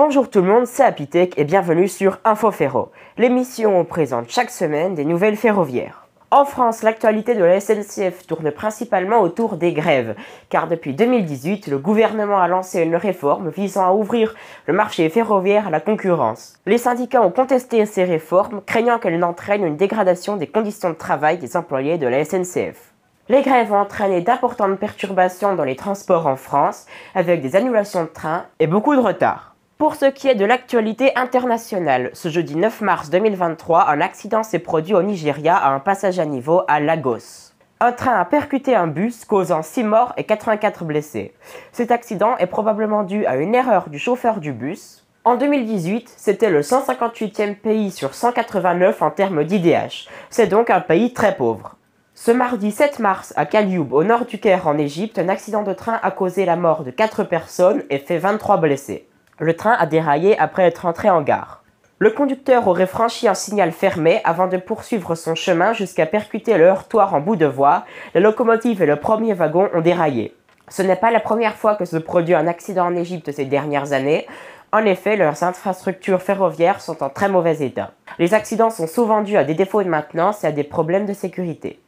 Bonjour tout le monde, c'est Apitech et bienvenue sur InfoFerro. L'émission présente chaque semaine des nouvelles ferroviaires. En France, l'actualité de la SNCF tourne principalement autour des grèves, car depuis 2018, le gouvernement a lancé une réforme visant à ouvrir le marché ferroviaire à la concurrence. Les syndicats ont contesté ces réformes, craignant qu'elles n'entraînent une dégradation des conditions de travail des employés de la SNCF. Les grèves ont entraîné d'importantes perturbations dans les transports en France, avec des annulations de trains et beaucoup de retards. Pour ce qui est de l'actualité internationale, ce jeudi 9 mars 2023, un accident s'est produit au Nigeria à un passage à niveau à Lagos. Un train a percuté un bus causant 6 morts et 84 blessés. Cet accident est probablement dû à une erreur du chauffeur du bus. En 2018, c'était le 158e pays sur 189 en termes d'IDH. C'est donc un pays très pauvre. Ce mardi 7 mars, à Kalioub, au nord du Caire en Égypte, un accident de train a causé la mort de 4 personnes et fait 23 blessés. Le train a déraillé après être entré en gare. Le conducteur aurait franchi un signal fermé avant de poursuivre son chemin jusqu'à percuter le heurtoir en bout de voie. La locomotive et le premier wagon ont déraillé. Ce n'est pas la première fois que se produit un accident en Égypte ces dernières années. En effet, leurs infrastructures ferroviaires sont en très mauvais état. Les accidents sont souvent dus à des défauts de maintenance et à des problèmes de sécurité.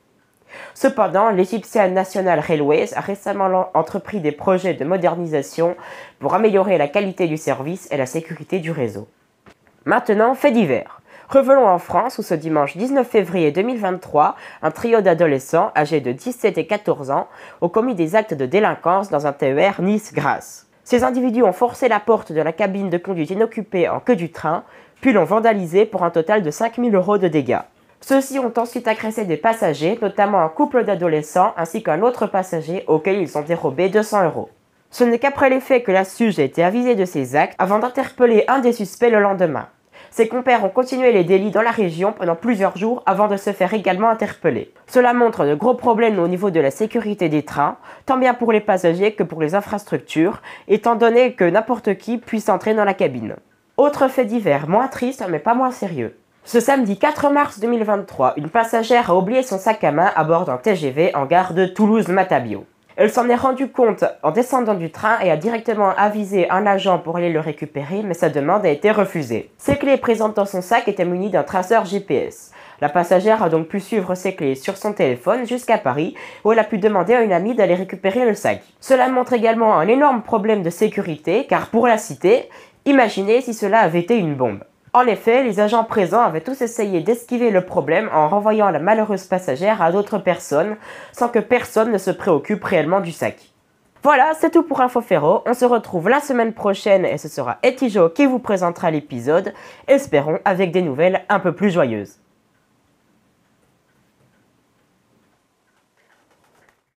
Cependant, l'Egyptian National Railways a récemment entrepris des projets de modernisation pour améliorer la qualité du service et la sécurité du réseau. Maintenant, fait divers. Revenons en France où ce dimanche 19 février 2023, un trio d'adolescents âgés de 17 et 14 ans ont commis des actes de délinquance dans un TER Nice-Grasse. Ces individus ont forcé la porte de la cabine de conduite inoccupée en queue du train, puis l'ont vandalisée pour un total de 5000 euros de dégâts. Ceux-ci ont ensuite agressé des passagers, notamment un couple d'adolescents ainsi qu'un autre passager auquel ils ont dérobé 200 euros. Ce n'est qu'après les faits que la SUGE a été avisée de ces actes avant d'interpeller un des suspects le lendemain. Ses compères ont continué les délits dans la région pendant plusieurs jours avant de se faire également interpeller. Cela montre de gros problèmes au niveau de la sécurité des trains, tant bien pour les passagers que pour les infrastructures, étant donné que n'importe qui puisse entrer dans la cabine. Autre fait divers, moins triste mais pas moins sérieux. Ce samedi 4 mars 2023, une passagère a oublié son sac à main à bord d'un TGV en gare de Toulouse-Matabio. Elle s'en est rendue compte en descendant du train et a directement avisé un agent pour aller le récupérer, mais sa demande a été refusée. Ses clés présentes dans son sac étaient munies d'un traceur GPS. La passagère a donc pu suivre ses clés sur son téléphone jusqu'à Paris, où elle a pu demander à une amie d'aller récupérer le sac. Cela montre également un énorme problème de sécurité, car pour la cité, imaginez si cela avait été une bombe. En effet, les agents présents avaient tous essayé d'esquiver le problème en renvoyant la malheureuse passagère à d'autres personnes, sans que personne ne se préoccupe réellement du sac. Voilà, c'est tout pour Info Ferro. On se retrouve la semaine prochaine et ce sera Etijo qui vous présentera l'épisode, espérons avec des nouvelles un peu plus joyeuses.